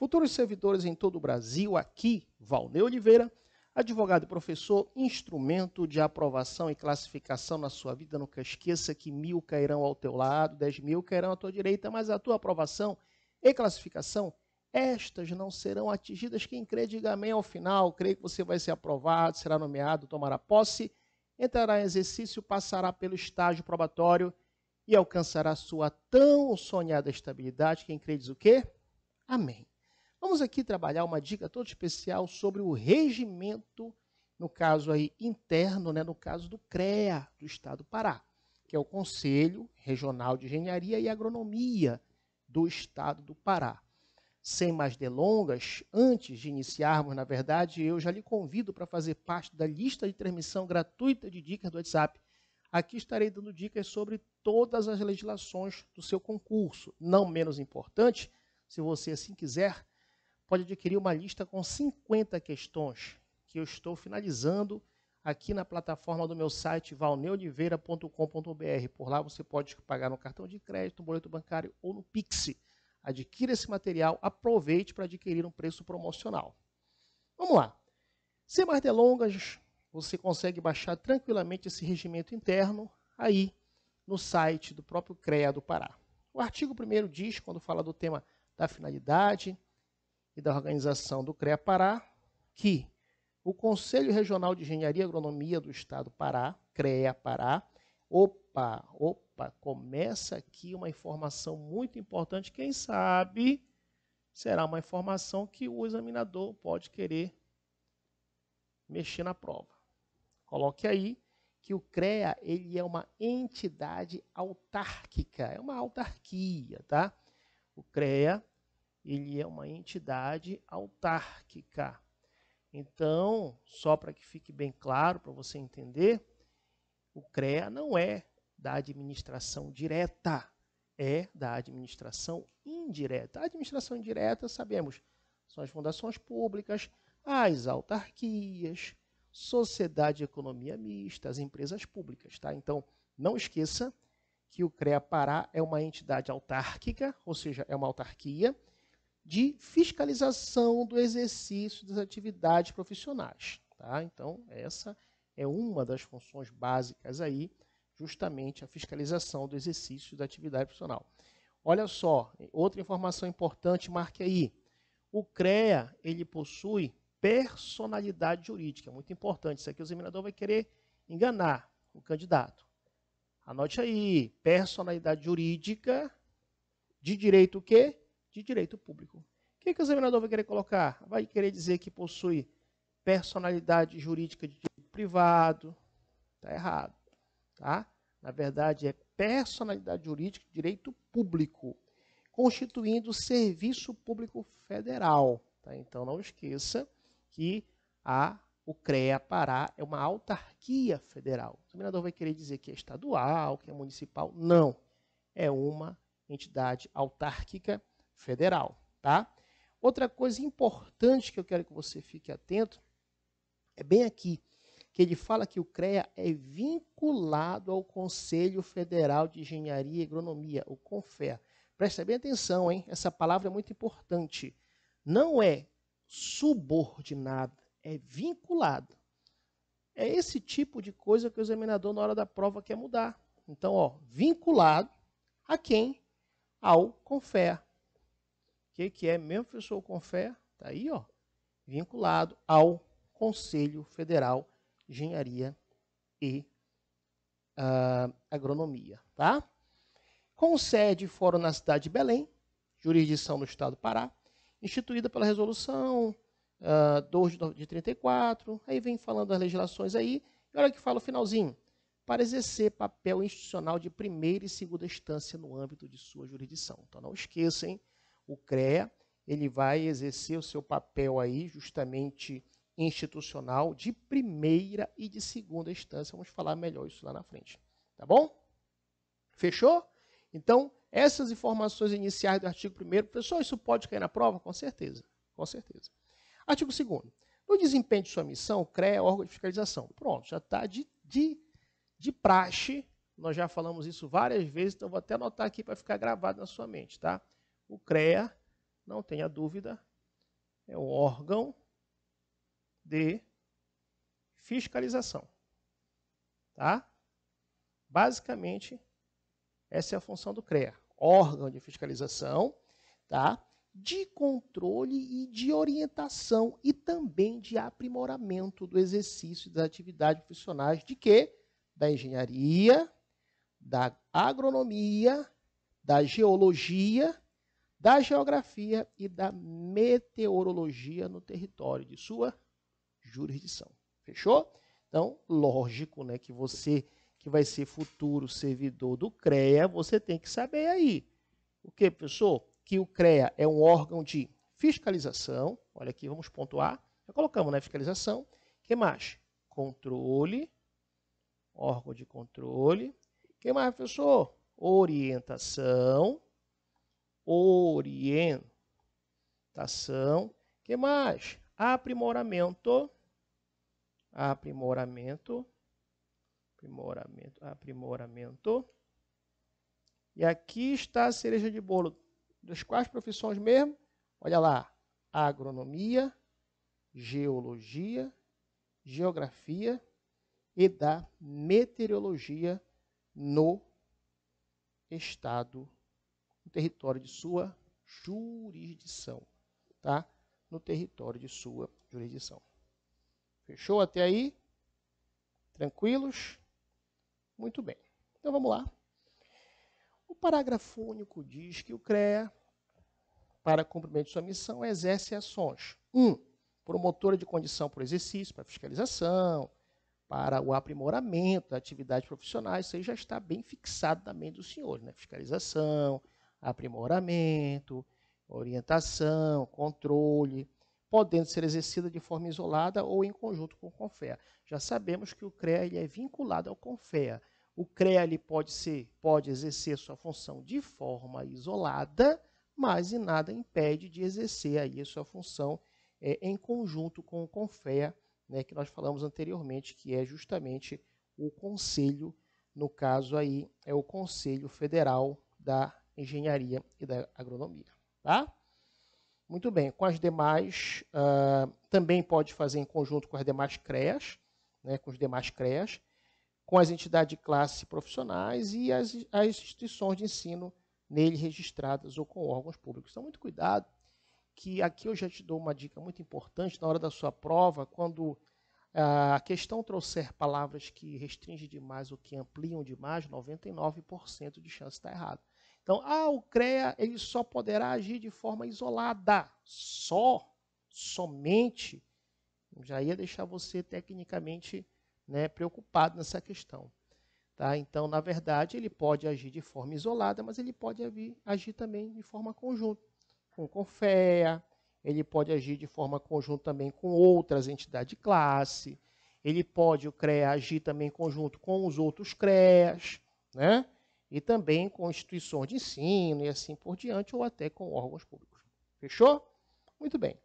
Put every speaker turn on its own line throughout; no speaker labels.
Futuros servidores em todo o Brasil, aqui, Valnei Oliveira, advogado e professor, instrumento de aprovação e classificação na sua vida. Nunca esqueça que mil cairão ao teu lado, dez mil cairão à tua direita, mas a tua aprovação e classificação, estas não serão atingidas. Quem crê, diga amém ao final. Creio que você vai ser aprovado, será nomeado, tomará posse, entrará em exercício, passará pelo estágio probatório e alcançará sua tão sonhada estabilidade. Quem crê diz o quê? Amém. Vamos aqui trabalhar uma dica toda especial sobre o regimento, no caso aí interno, né, no caso do CREA, do Estado do Pará, que é o Conselho Regional de Engenharia e Agronomia do Estado do Pará. Sem mais delongas, antes de iniciarmos, na verdade, eu já lhe convido para fazer parte da lista de transmissão gratuita de dicas do WhatsApp. Aqui estarei dando dicas sobre todas as legislações do seu concurso. Não menos importante, se você assim quiser, pode adquirir uma lista com 50 questões que eu estou finalizando aqui na plataforma do meu site valneoliveira.com.br. Por lá você pode pagar no cartão de crédito, no boleto bancário ou no Pix. Adquira esse material, aproveite para adquirir um preço promocional. Vamos lá. Sem mais delongas, você consegue baixar tranquilamente esse regimento interno aí no site do próprio CREA do Pará. O artigo 1 diz, quando fala do tema da finalidade, e da organização do CREA Pará que o Conselho Regional de Engenharia e Agronomia do Estado Pará, CREA Pará, opa, opa, começa aqui uma informação muito importante, quem sabe será uma informação que o examinador pode querer mexer na prova. Coloque aí que o CREA ele é uma entidade autárquica, é uma autarquia, tá? O CREA ele é uma entidade autárquica. Então, só para que fique bem claro, para você entender, o CREA não é da administração direta, é da administração indireta. A administração indireta, sabemos, são as fundações públicas, as autarquias, sociedade de economia mista, as empresas públicas. Tá? Então, não esqueça que o CREA Pará é uma entidade autárquica, ou seja, é uma autarquia, de fiscalização do exercício das atividades profissionais. Tá? Então, essa é uma das funções básicas aí, justamente a fiscalização do exercício da atividade profissional. Olha só, outra informação importante, marque aí. O CREA, ele possui personalidade jurídica, é muito importante. Isso aqui o examinador vai querer enganar o candidato. Anote aí, personalidade jurídica de direito o quê? de direito público. O que, é que o examinador vai querer colocar? Vai querer dizer que possui personalidade jurídica de direito privado. Está errado. Tá? Na verdade, é personalidade jurídica de direito público, constituindo serviço público federal. Tá? Então, não esqueça que a o CREA Pará é uma autarquia federal. O examinador vai querer dizer que é estadual, que é municipal. Não. É uma entidade autárquica federal, tá? Outra coisa importante que eu quero que você fique atento é bem aqui, que ele fala que o CREA é vinculado ao Conselho Federal de Engenharia e Agronomia, o CONFER. Presta bem atenção, hein? Essa palavra é muito importante. Não é subordinado, é vinculado. É esse tipo de coisa que o examinador, na hora da prova, quer mudar. Então, ó, vinculado a quem? Ao CONFER que, que é mesmo professor com fé? Está aí, ó, vinculado ao Conselho Federal de Engenharia e uh, Agronomia. Tá? Com sede e fórum na cidade de Belém, jurisdição no Estado do Pará, instituída pela Resolução uh, ah, 2 de 34, aí vem falando as legislações aí, e olha que fala o finalzinho, para exercer papel institucional de primeira e segunda instância no âmbito de sua jurisdição. Então não esqueçam, hein? o CREA, ele vai exercer o seu papel aí justamente institucional de primeira e de segunda instância. Vamos falar melhor isso lá na frente, tá bom? Fechou? Então, essas informações iniciais do artigo 1 pessoal isso pode cair na prova? Com certeza, com certeza. Artigo 2 No desempenho de sua missão, o CREA é órgão de fiscalização. Pronto, já está de, de, de praxe, nós já falamos isso várias vezes, então vou até anotar aqui para ficar gravado na sua mente, tá? O CREA, não tenha dúvida, é o órgão de fiscalização. Tá? Basicamente, essa é a função do CREA, órgão de fiscalização, tá? de controle e de orientação e também de aprimoramento do exercício das atividades profissionais de quê? Da engenharia, da agronomia, da geologia da geografia e da meteorologia no território de sua jurisdição. Fechou? Então, lógico, né, que você que vai ser futuro servidor do CREA, você tem que saber aí. O que, professor? Que o CREA é um órgão de fiscalização. Olha aqui, vamos pontuar. Já colocamos, né, fiscalização. Que mais? Controle, órgão de controle. Que mais, professor? Orientação orientação. que mais? Aprimoramento. Aprimoramento. Aprimoramento. Aprimoramento. E aqui está a cereja de bolo. Das quais profissões mesmo? Olha lá. Agronomia, geologia, geografia e da meteorologia no estado no território de sua jurisdição, tá? No território de sua jurisdição. Fechou até aí? Tranquilos? Muito bem. Então vamos lá. O parágrafo único diz que o CREA, para cumprimento de sua missão, exerce ações. 1. Um, promotora de condição para o exercício, para fiscalização, para o aprimoramento da atividade profissional, isso aí já está bem fixado na mente dos senhores, né? Fiscalização, aprimoramento, orientação, controle, podendo ser exercida de forma isolada ou em conjunto com o CONFEA. Já sabemos que o CREA ele é vinculado ao CONFEA. O CREA ele pode, ser, pode exercer sua função de forma isolada, mas e nada impede de exercer aí a sua função é, em conjunto com o CONFEA, né, que nós falamos anteriormente, que é justamente o Conselho, no caso aí, é o Conselho Federal da engenharia e da agronomia. Tá? Muito bem, com as demais, uh, também pode fazer em conjunto com as demais CREAs, né, com os demais CREAs, com as entidades de classe profissionais e as, as instituições de ensino nele registradas ou com órgãos públicos. Então, muito cuidado, que aqui eu já te dou uma dica muito importante na hora da sua prova, quando ah, a questão trouxer palavras que restringem demais ou que ampliam demais, 99% de chance está errado. Então, ah, o CREA ele só poderá agir de forma isolada, só, somente. Já ia deixar você tecnicamente né, preocupado nessa questão. Tá? Então, na verdade, ele pode agir de forma isolada, mas ele pode agir, agir também de forma conjunta, com CONFEA, ele pode agir de forma conjunta também com outras entidades de classe, ele pode, o CREA, agir também em conjunto com os outros CREAs, né? e também com instituições de ensino e assim por diante, ou até com órgãos públicos. Fechou? Muito bem.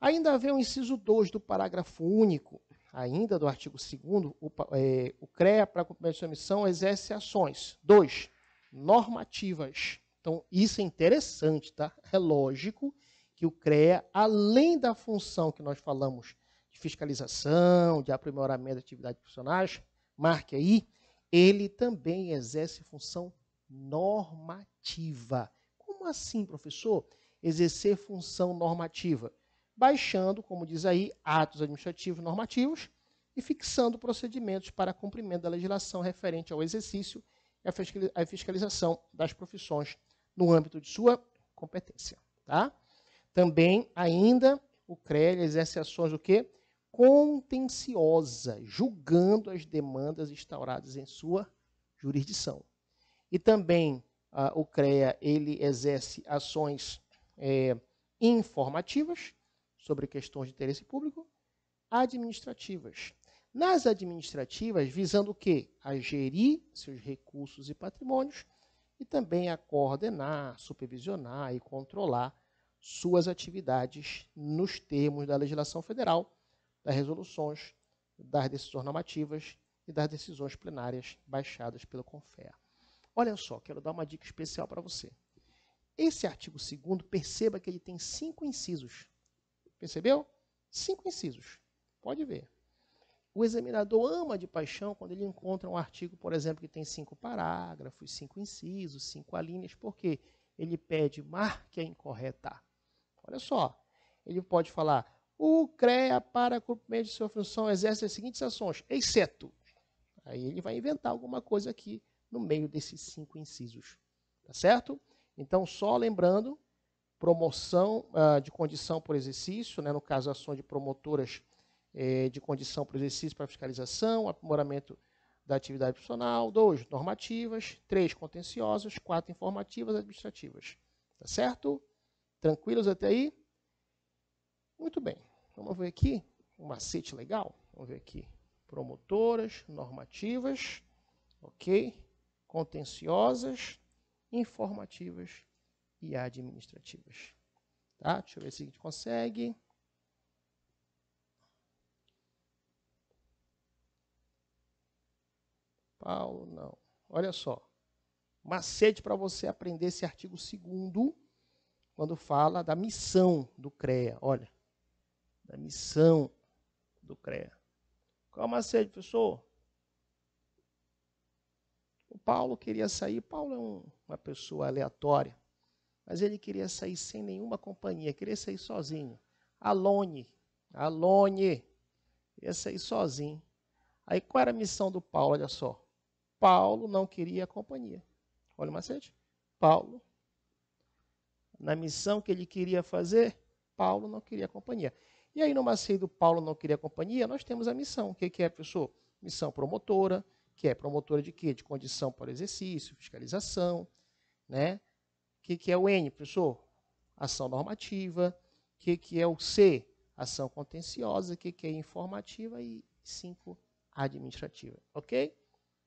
Ainda haverá o inciso 2 do parágrafo único, ainda do artigo 2 o, é, o CREA, para cumprimento de sua missão, exerce ações. 2. Normativas. Então, isso é interessante, tá? É lógico que o CREA, além da função que nós falamos de fiscalização, de aprimoramento da atividade de profissionais, marque aí, ele também exerce função normativa. Como assim, professor? Exercer função normativa? Baixando, como diz aí, atos administrativos normativos e fixando procedimentos para cumprimento da legislação referente ao exercício e à fiscalização das profissões no âmbito de sua competência. Tá? Também, ainda, o CREA exerce ações o quê? contenciosa, julgando as demandas instauradas em sua jurisdição. E também ah, o CREA ele exerce ações é, informativas sobre questões de interesse público, administrativas. Nas administrativas, visando o quê? A gerir seus recursos e patrimônios e também a coordenar, supervisionar e controlar suas atividades nos termos da legislação federal das resoluções, das decisões normativas e das decisões plenárias baixadas pelo CONFEA. Olha só, quero dar uma dica especial para você. Esse artigo 2 perceba que ele tem cinco incisos. Percebeu? Cinco incisos. Pode ver. O examinador ama de paixão quando ele encontra um artigo, por exemplo, que tem cinco parágrafos, cinco incisos, cinco alíneas, porque ele pede marque a incorreta. Olha só, ele pode falar o CREA para cumprimento de sua função exerce as seguintes ações, exceto. Aí ele vai inventar alguma coisa aqui no meio desses cinco incisos. Tá certo? Então, só lembrando, promoção ah, de condição por exercício, né, no caso, ações de promotoras eh, de condição por exercício para fiscalização, aprimoramento da atividade profissional. Dois, normativas. Três, contenciosas. Quatro, informativas administrativas. Tá certo? Tranquilos até aí? Muito bem. Vamos ver aqui um macete legal. Vamos ver aqui. Promotoras, normativas, ok? Contenciosas, informativas e administrativas. Tá? Deixa eu ver se a gente consegue. Paulo, não. Olha só. Macete para você aprender esse artigo 2 quando fala da missão do CREA. Olha, da missão do CREA. Qual é macete, professor? O Paulo queria sair. Paulo é um, uma pessoa aleatória, mas ele queria sair sem nenhuma companhia, queria sair sozinho. Alone, alone, queria sair sozinho. Aí qual era a missão do Paulo? Olha só. Paulo não queria a companhia. Olha o macete. Paulo, na missão que ele queria fazer, Paulo não queria a companhia. E aí, no Macedo, Paulo não queria companhia, nós temos a missão. O que, é, professor? Missão promotora, que é promotora de quê? De condição para o exercício, fiscalização, né? O que, que é o N, professor? Ação normativa. O que, que é o C? Ação contenciosa. O que, que é informativa? E cinco administrativa. Ok?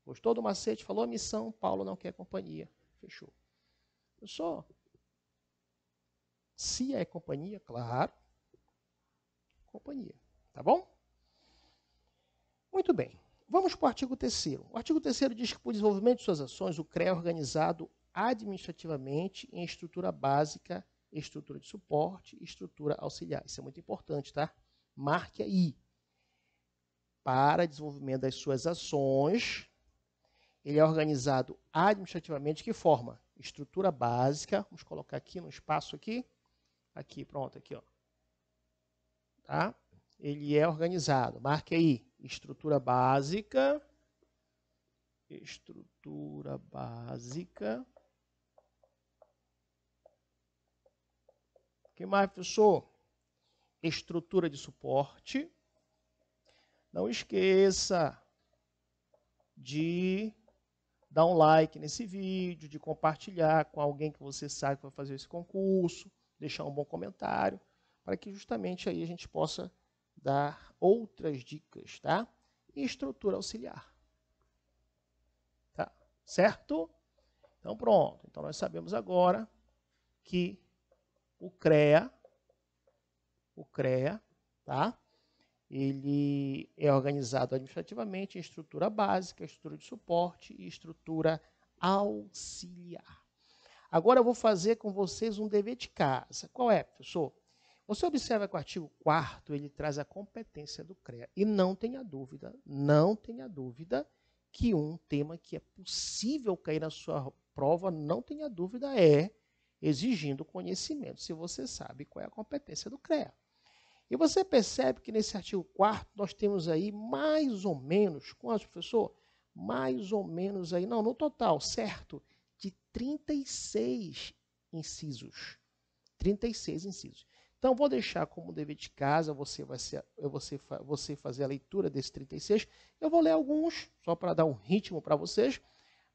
Gostou do macete? Falou a missão, Paulo não quer companhia. Fechou. Professor, se é companhia, claro companhia. Tá bom? Muito bem. Vamos para o artigo 3 O artigo 3 diz que, por desenvolvimento de suas ações, o CREA é organizado administrativamente em estrutura básica, estrutura de suporte e estrutura auxiliar. Isso é muito importante, tá? Marque aí. Para desenvolvimento das suas ações, ele é organizado administrativamente de que forma? Estrutura básica, vamos colocar aqui no espaço aqui, aqui, pronto, aqui, ó tá? Ele é organizado. Marque aí, estrutura básica, estrutura básica. O que mais, professor? Estrutura de suporte. Não esqueça de dar um like nesse vídeo, de compartilhar com alguém que você sabe que vai fazer esse concurso, deixar um bom comentário para que justamente aí a gente possa dar outras dicas, tá? E estrutura auxiliar. Tá? Certo? Então pronto. Então nós sabemos agora que o CREA, o CREA, tá? Ele é organizado administrativamente em estrutura básica, estrutura de suporte e estrutura auxiliar. Agora eu vou fazer com vocês um dever de casa. Qual é, professor? Você observa que o artigo 4 ele traz a competência do CREA. E não tenha dúvida, não tenha dúvida que um tema que é possível cair na sua prova, não tenha dúvida, é exigindo conhecimento, se você sabe qual é a competência do CREA. E você percebe que nesse artigo 4 nós temos aí mais ou menos, quantos, professor? Mais ou menos aí, não, no total, certo, de 36 incisos. 36 incisos. Então, vou deixar como dever de casa, você, vai ser, você, você fazer a leitura desse 36. Eu vou ler alguns, só para dar um ritmo para vocês,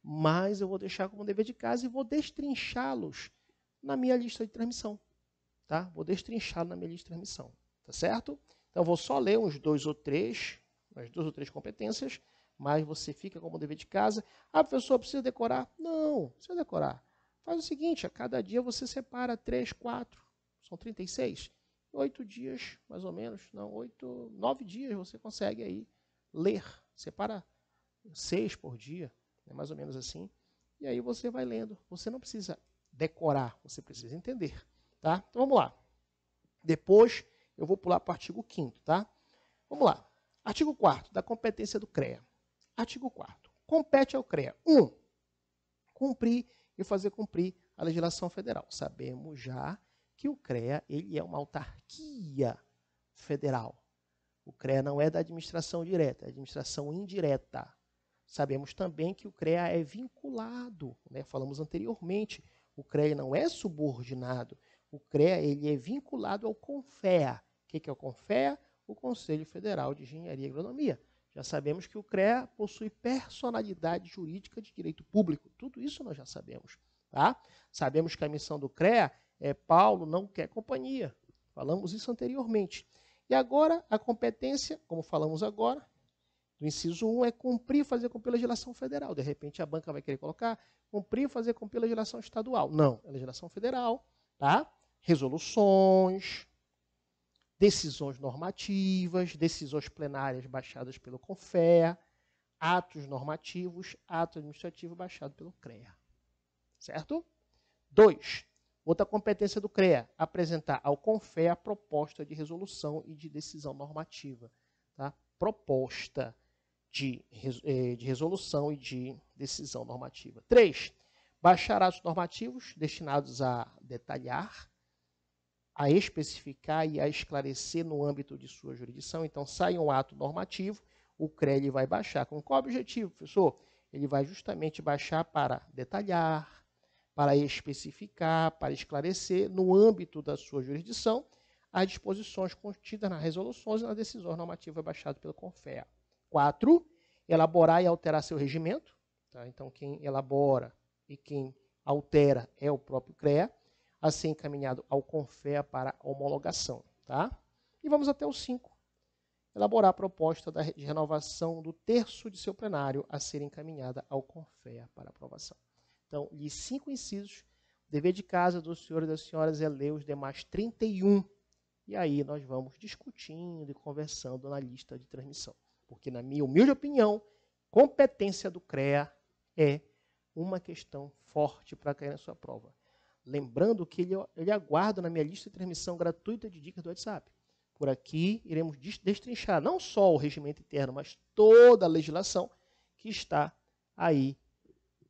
mas eu vou deixar como dever de casa e vou destrinchá-los na minha lista de transmissão. Tá? Vou destrinchá-los na minha lista de transmissão. Tá certo? Então, vou só ler uns dois ou três, umas duas ou três competências, mas você fica como dever de casa. Ah, professor, precisa decorar? Não, precisa decorar. Faz o seguinte, a cada dia você separa três, quatro são 36. oito dias, mais ou menos, não, oito, nove dias você consegue aí ler. Separa seis por dia, né, mais ou menos assim. E aí você vai lendo. Você não precisa decorar, você precisa entender. Tá? Então vamos lá. Depois eu vou pular para o artigo 5 tá? Vamos lá. Artigo 4 da competência do CREA. Artigo 4 Compete ao CREA. 1. Um, cumprir e fazer cumprir a legislação federal. Sabemos já que o CREA ele é uma autarquia federal. O CREA não é da administração direta, é administração indireta. Sabemos também que o CREA é vinculado, né? falamos anteriormente, o CREA não é subordinado, o CREA ele é vinculado ao CONFEA. O que é o CONFEA? O Conselho Federal de Engenharia e Agronomia. Já sabemos que o CREA possui personalidade jurídica de direito público. Tudo isso nós já sabemos. Tá? Sabemos que a missão do CREA é, Paulo não quer companhia. Falamos isso anteriormente. E agora, a competência, como falamos agora, do inciso 1 é cumprir fazer cumprir a legislação federal. De repente, a banca vai querer colocar cumprir fazer cumprir a legislação estadual. Não, é legislação federal, tá? Resoluções, decisões normativas, decisões plenárias baixadas pelo CONFEA, atos normativos, ato administrativo baixado pelo CREA. Certo? 2. Outra competência do CREA, apresentar ao CONFE a proposta de resolução e de decisão normativa. Tá? Proposta de, eh, de resolução e de decisão normativa. Três, baixar atos normativos destinados a detalhar, a especificar e a esclarecer no âmbito de sua jurisdição. Então, sai um ato normativo, o CREA vai baixar. Com qual objetivo, professor? Ele vai justamente baixar para detalhar, para especificar, para esclarecer, no âmbito da sua jurisdição, as disposições contidas nas resoluções e na decisão normativa baixada pelo CONFEA. 4. Elaborar e alterar seu regimento. Tá? Então, quem elabora e quem altera é o próprio CREA, a ser encaminhado ao CONFEA para homologação. Tá? E vamos até o 5. Elaborar a proposta de renovação do terço de seu plenário a ser encaminhada ao CONFEA para aprovação. Então, de cinco incisos, o dever de casa dos senhores e das senhoras é ler os demais 31. E aí nós vamos discutindo e conversando na lista de transmissão. Porque, na minha humilde opinião, competência do CREA é uma questão forte para cair na sua prova. Lembrando que ele, ele aguarda na minha lista de transmissão gratuita de dicas do WhatsApp. Por aqui iremos destrinchar não só o regimento interno, mas toda a legislação que está aí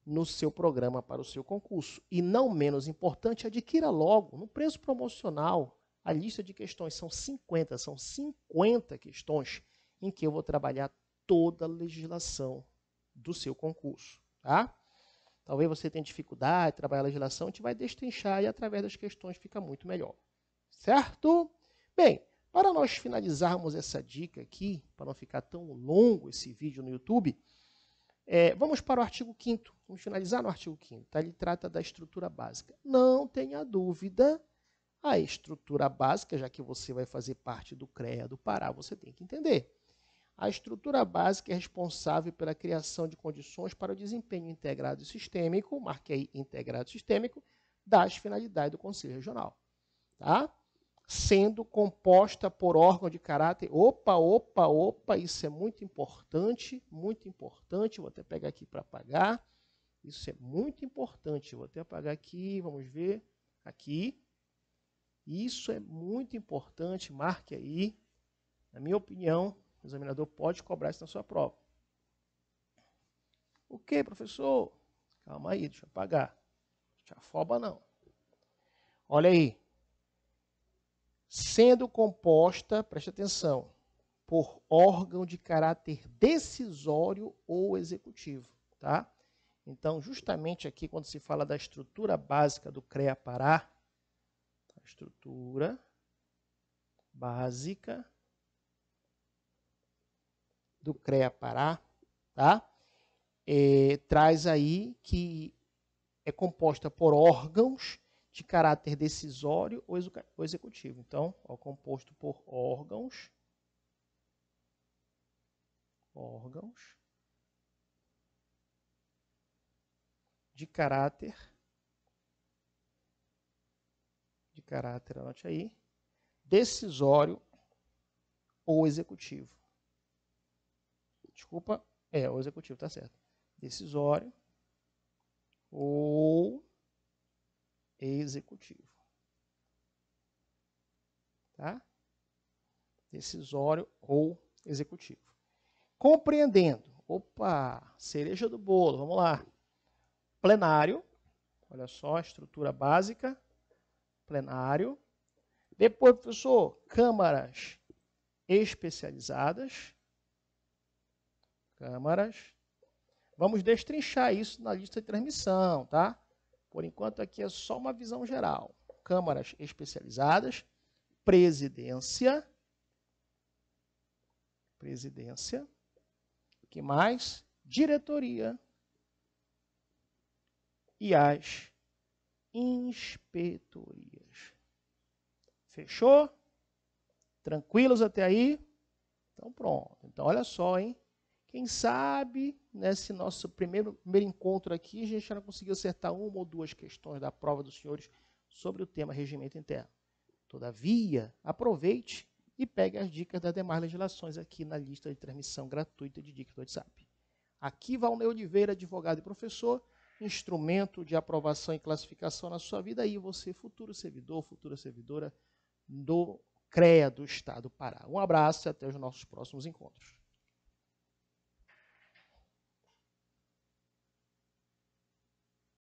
no seu programa para o seu concurso. E não menos importante, adquira logo, no preço promocional. A lista de questões são 50, são 50 questões em que eu vou trabalhar toda a legislação do seu concurso, tá? Talvez você tenha dificuldade de trabalhar a legislação, a gente vai destrinchar e através das questões fica muito melhor. Certo? Bem, para nós finalizarmos essa dica aqui, para não ficar tão longo esse vídeo no YouTube, é, vamos para o artigo 5 vamos finalizar no artigo 5 tá, ele trata da estrutura básica. Não tenha dúvida, a estrutura básica, já que você vai fazer parte do CREA do Pará, você tem que entender. A estrutura básica é responsável pela criação de condições para o desempenho integrado e sistêmico, marquei integrado e sistêmico, das finalidades do Conselho Regional. Tá? sendo composta por órgão de caráter. Opa, opa, opa, isso é muito importante, muito importante. Vou até pegar aqui para apagar. Isso é muito importante. Vou até apagar aqui, vamos ver. Aqui. Isso é muito importante, marque aí. Na minha opinião, o examinador pode cobrar isso na sua prova. O que, professor? Calma aí, deixa eu apagar. Não te afoba, não. Olha aí, sendo composta, preste atenção, por órgão de caráter decisório ou executivo, tá? Então, justamente aqui, quando se fala da estrutura básica do CREA-Pará, a estrutura básica do CREA-Pará, tá? É, traz aí que é composta por órgãos de caráter decisório ou executivo. Então, ó, é composto por órgãos, órgãos de caráter de caráter, anote aí, decisório ou executivo. Desculpa, é, o executivo, tá certo. Decisório ou executivo. Tá? Decisório ou executivo. Compreendendo. Opa, cereja do bolo, vamos lá. Plenário, olha só a estrutura básica. Plenário. Depois, professor, câmaras especializadas. Câmaras. Vamos destrinchar isso na lista de transmissão, tá? Por enquanto, aqui é só uma visão geral. Câmaras especializadas, presidência, presidência, que mais? Diretoria e as inspetorias. Fechou? Tranquilos até aí? Então pronto. Então olha só, hein? Quem sabe nesse nosso primeiro, primeiro encontro aqui, a gente já conseguiu acertar uma ou duas questões da prova dos senhores sobre o tema regimento interno. Todavia, aproveite e pegue as dicas das demais legislações aqui na lista de transmissão gratuita de dicas do WhatsApp. Aqui, Valnei Oliveira, advogado e professor, instrumento de aprovação e classificação na sua vida aí, você, futuro servidor, futura servidora do CREA do Estado do Pará. Um abraço e até os nossos próximos encontros.